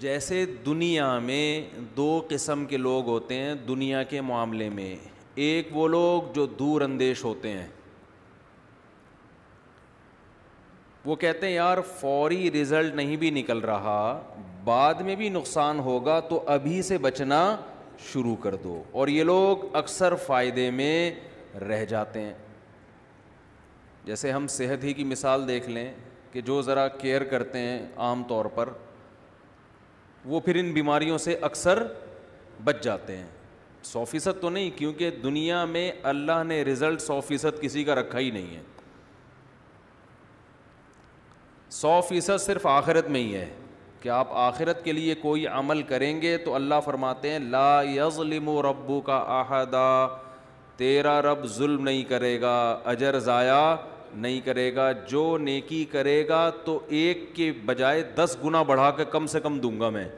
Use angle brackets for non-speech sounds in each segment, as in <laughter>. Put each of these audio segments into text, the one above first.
जैसे दुनिया में दो किस्म के लोग होते हैं दुनिया के मामले में एक वो लोग जो दूर अंदेश होते हैं वो कहते हैं यार फौरी रिज़ल्ट नहीं भी निकल रहा बाद में भी नुकसान होगा तो अभी से बचना शुरू कर दो और ये लोग अक्सर फ़ायदे में रह जाते हैं जैसे हम सेहत ही की मिसाल देख लें कि जो ज़रा केयर करते हैं आम तौर पर वो फिर इन बीमारियों से अक्सर बच जाते हैं सौ फीसद तो नहीं क्योंकि दुनिया में अल्लाह ने रिज़ल्ट सौ फीसद किसी का रखा ही नहीं है सौ फीसद सिर्फ आखिरत में ही है कि आप आखिरत के लिए कोई अमल करेंगे तो अल्लाह फरमाते हैं ला यजलिम रब्बू का आहदा तेरा रब जुल्म नहीं करेगा अजर ज़ाया नहीं करेगा जो नेकी करेगा तो एक के बजाय दस गुना बढ़ा कर कम से कम दूंगा मैं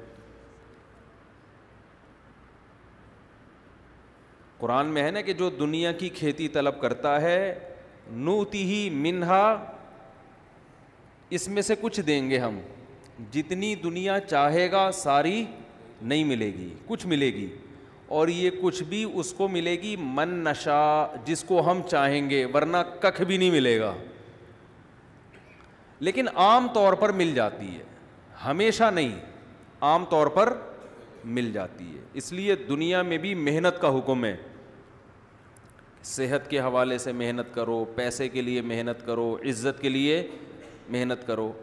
कुरान में है ना कि जो दुनिया की खेती तलब करता है नूती ही मिन्हा इसमें से कुछ देंगे हम जितनी दुनिया चाहेगा सारी नहीं मिलेगी कुछ मिलेगी और ये कुछ भी उसको मिलेगी मन नशा जिसको हम चाहेंगे वरना कख भी नहीं मिलेगा लेकिन आम तौर पर मिल जाती है हमेशा नहीं आम तौर पर मिल जाती है इसलिए दुनिया में भी मेहनत का हुक्म है सेहत के हवाले से मेहनत करो पैसे के लिए मेहनत करो इज्जत के लिए मेहनत करो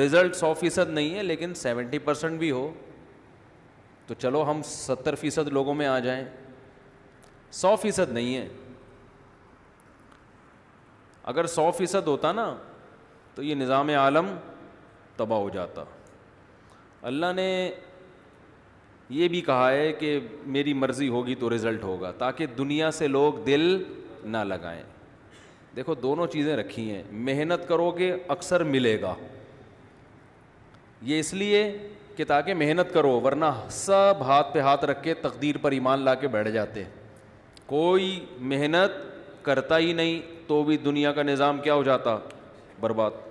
रिजल्ट सौ फीसद नहीं है लेकिन सेवेंटी परसेंट भी हो तो चलो हम सत्तर फीसद लोगों में आ जाएं सौ फीसद नहीं है अगर सौ फीसद होता ना तो ये निज़ाम आलम तबाह हो जाता अल्लाह ने ये भी कहा है कि मेरी मर्ज़ी होगी तो रिज़ल्ट होगा ताकि दुनिया से लोग दिल ना लगाएं देखो दोनों चीज़ें रखी हैं मेहनत करोगे अक्सर मिलेगा ये इसलिए कि ताकि मेहनत करो वरना सब हाथ पे हाथ रख के तकदीर पर ईमान ला के बैठ जाते कोई मेहनत करता ही नहीं तो भी दुनिया का निज़ाम क्या हो जाता बर्बाद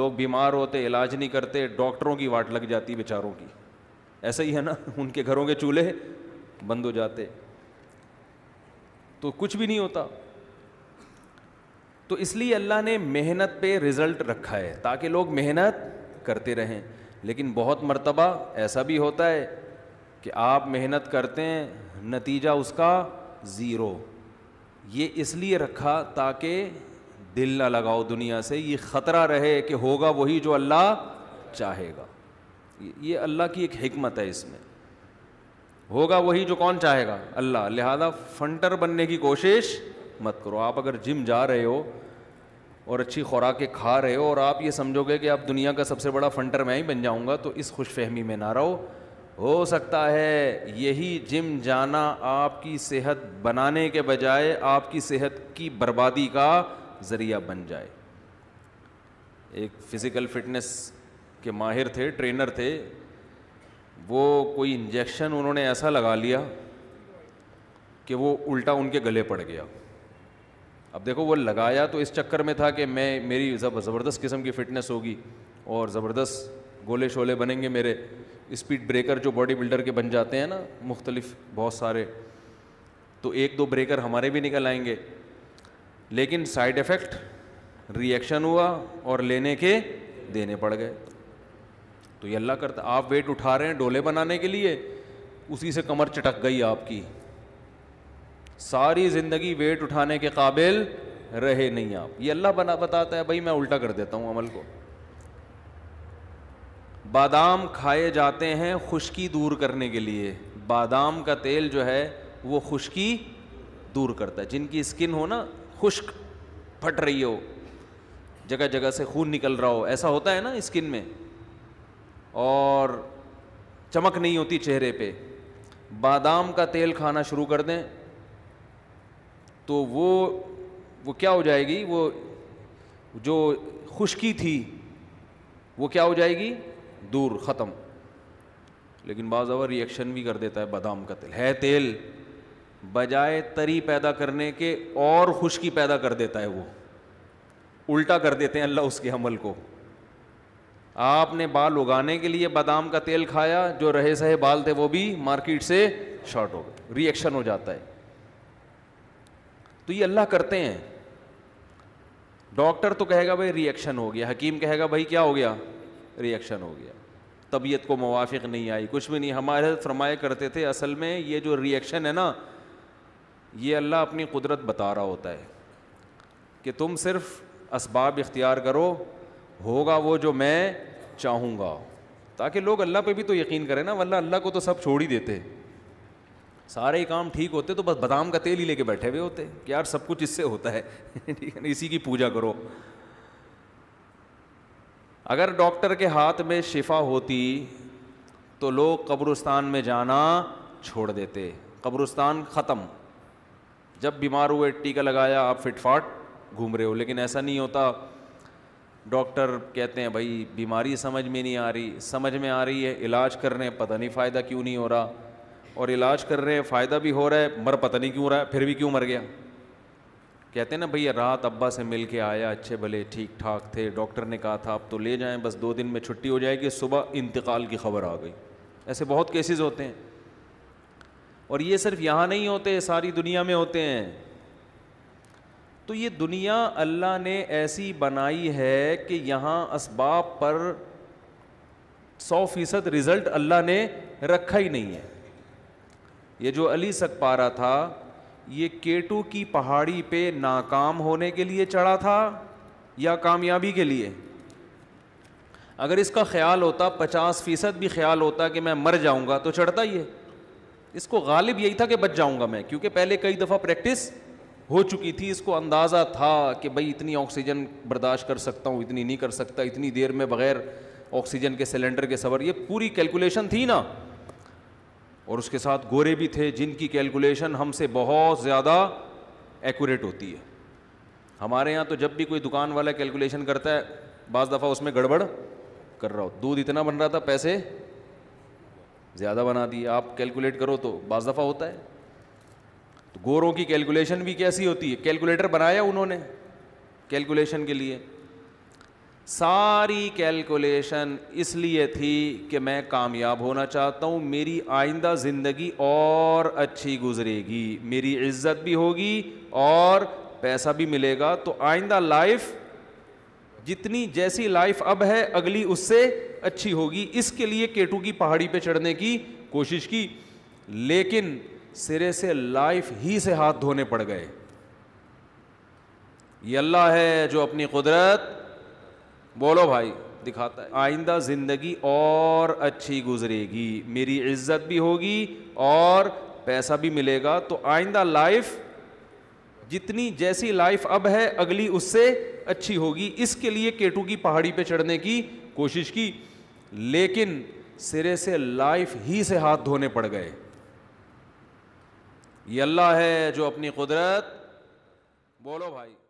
लोग बीमार होते इलाज नहीं करते डॉक्टरों की वाट लग जाती बेचारों की ऐसा ही है ना <laughs> उनके घरों के चूल्हे बंद हो जाते तो कुछ भी नहीं होता तो इसलिए अल्लाह ने मेहनत पे रिज़ल्ट रखा है ताकि लोग मेहनत करते रहें लेकिन बहुत मरतबा ऐसा भी होता है कि आप मेहनत करते हैं नतीजा उसका ज़ीरो ये इसलिए रखा ताकि दिल ना लगाओ दुनिया से ये ख़तरा रहे कि होगा वही जो अल्लाह चाहेगा ये अल्लाह की एक हमत है इसमें होगा वही जो कौन चाहेगा अल्लाह लिहाजा फंटर बनने की कोशिश मत करो आप अगर जिम जा रहे हो और अच्छी खुराकें खा रहे हो और आप ये समझोगे कि आप दुनिया का सबसे बड़ा फंटर मैं ही बन जाऊँगा तो इस खुश फहमी में ना रहो हो सकता है यही जिम जाना आपकी सेहत बनाने के बजाय आपकी सेहत की बर्बादी का ज़रिया बन जाए एक फ़िज़िकल फ़िटनेस के माहिर थे ट्रेनर थे वो कोई इंजेक्शन उन्होंने ऐसा लगा लिया कि वो उल्टा उनके गले पड़ गया अब देखो वो लगाया तो इस चक्कर में था कि मैं मेरी ज़बरदस्त किस्म की फ़िटनेस होगी और ज़बरदस्त गोले शोले बनेंगे मेरे स्पीड ब्रेकर जो बॉडी बिल्डर के बन जाते हैं ना मुख्तलिफ बहुत सारे तो एक दो ब्रेकर हमारे भी निकल आएंगे लेकिन साइड इफ़ेक्ट रिएक्शन हुआ और लेने के देने पड़ गए तो ये अल्लाह करता आप वेट उठा रहे हैं डोले बनाने के लिए उसी से कमर चटक गई आपकी सारी ज़िंदगी वेट उठाने के काबिल रहे नहीं आप ये अल्लाह बना बताता है भाई मैं उल्टा कर देता हूँ अमल को बादाम खाए जाते हैं खुश्की दूर करने के लिए बादाम का तेल जो है वो खुश्की दूर करता है जिनकी स्किन हो ना खुश्क फट रही हो जगह जगह से खून निकल रहा हो ऐसा होता है ना स्किन में और चमक नहीं होती चेहरे पे बादाम का तेल खाना शुरू कर दें तो वो वो क्या हो जाएगी वो जो खुश्की थी वो क्या हो जाएगी दूर ख़त्म लेकिन बाज़ अवर रिएक्शन भी कर देता है बादाम का तेल है तेल बजाय तरी पैदा करने के और खुशकी पैदा कर देता है वो उल्टा कर देते हैं अल्लाह उसके हमल को आपने बाल उगाने के लिए बादाम का तेल खाया जो रहे सहे बाल थे वो भी मार्केट से शॉर्ट हो गए रिएक्शन हो जाता है तो ये अल्लाह करते हैं डॉक्टर तो कहेगा भाई रिएक्शन हो गया हकीम कहेगा भाई क्या हो गया रिएक्शन हो गया तबीयत को मुवाफिक नहीं आई कुछ भी नहीं हमारे फरमाए करते थे असल में ये जो रिएक्शन है ना ये अल्लाह अपनी कुदरत बता रहा होता है कि तुम सिर्फ इसबाब इख्तियार करो होगा वो जो मैं चाहूँगा ताकि लोग अल्लाह पे भी तो यकीन करें ना वल्ला अल्लाह को तो सब छोड़ ही देते सारे ही काम ठीक होते तो बस बादाम का तेल ही लेके बैठे हुए होते कि यार सब कुछ इससे होता है <laughs> ठीक है ना इसी की पूजा करो अगर डॉक्टर के हाथ में शिफा होती तो लोग कब्रुस्तान में जाना छोड़ देते कब्रुस्तान ख़त्म जब बीमार हुए टीका लगाया आप फिटफाट घूम रहे हो लेकिन ऐसा नहीं होता डॉक्टर कहते हैं भाई बीमारी समझ में नहीं आ रही समझ में आ रही है इलाज कर रहे हैं पता नहीं फ़ायदा क्यों नहीं हो रहा और इलाज कर रहे हैं फ़ायदा भी हो रहा है मर पता नहीं क्यों रहा है फिर भी क्यों मर गया कहते हैं ना भैया रात अब्बा से मिल के आया अच्छे भले ठीक ठाक थे डॉक्टर ने कहा था आप तो ले जाएं बस दो दिन में छुट्टी हो जाएगी सुबह इंतकाल की खबर आ गई ऐसे बहुत केसेस होते हैं और ये सिर्फ यहाँ नहीं होते सारी दुनिया में होते हैं तो ये दुनिया अल्लाह ने ऐसी बनाई है कि यहाँ इसबाब पर सौ फीसद रिज़ल्ट अल्लाह ने रखा ही नहीं है ये जो अली सक सकपारा था ये केटू की पहाड़ी पे नाकाम होने के लिए चढ़ा था या कामयाबी के लिए अगर इसका ख्याल होता पचास फ़ीसद भी ख्याल होता कि मैं मर जाऊँगा तो चढ़ता ही है इसको गालिब यही था कि बच जाऊँगा मैं क्योंकि पहले कई दफ़ा प्रैक्टिस हो चुकी थी इसको अंदाज़ा था कि भाई इतनी ऑक्सीजन बर्दाश्त कर सकता हूँ इतनी नहीं कर सकता इतनी देर में बग़ैर ऑक्सीजन के सिलेंडर के सवर ये पूरी कैलकुलेशन थी ना और उसके साथ गोरे भी थे जिनकी कैलकुलेशन हमसे बहुत ज़्यादा एक्यूरेट होती है हमारे यहाँ तो जब भी कोई दुकान वाला कैलकुलेशन करता है बज़ दफ़ा उसमें गड़बड़ कर रहा हो दूध इतना बन रहा था पैसे ज़्यादा बना दिए आप कैलकुलेट करो तो बज़ दफ़ा होता है तो गोरों की कैलकुलेशन भी कैसी होती है कैलकुलेटर बनाया उन्होंने कैलकुलेशन के लिए सारी कैलकुलेशन इसलिए थी कि मैं कामयाब होना चाहता हूँ मेरी आइंदा ज़िंदगी और अच्छी गुजरेगी मेरी इज्जत भी होगी और पैसा भी मिलेगा तो आइंदा लाइफ जितनी जैसी लाइफ अब है अगली उससे अच्छी होगी इसके लिए केटू की पहाड़ी पे चढ़ने की कोशिश की लेकिन सिरे से लाइफ ही से हाथ धोने पड़ गए ये अल्लाह है जो अपनी कुदरत बोलो भाई दिखाता है आइंदा ज़िंदगी और अच्छी गुजरेगी मेरी इज्जत भी होगी और पैसा भी मिलेगा तो आइंदा लाइफ जितनी जैसी लाइफ अब है अगली उससे अच्छी होगी इसके लिए केटू की पहाड़ी पे चढ़ने की कोशिश की लेकिन सिरे से लाइफ ही से हाथ धोने पड़ गए ये अल्लाह है जो अपनी कुदरत बोलो भाई